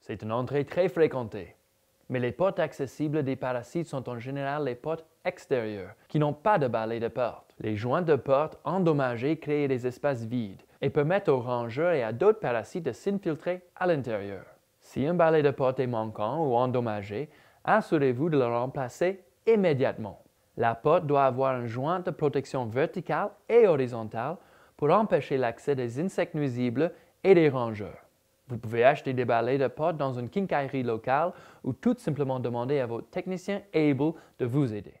C'est une entrée très fréquentée. Mais les portes accessibles des parasites sont en général les portes extérieures, qui n'ont pas de balai de porte. Les joints de porte endommagés créent des espaces vides et permettent aux rongeurs et à d'autres parasites de s'infiltrer à l'intérieur. Si un balai de porte est manquant ou endommagé, assurez-vous de le remplacer immédiatement. La porte doit avoir un joint de protection verticale et horizontale pour empêcher l'accès des insectes nuisibles et des rongeurs. Vous pouvez acheter des balais de porte dans une quincaillerie locale ou tout simplement demander à vos techniciens Able de vous aider.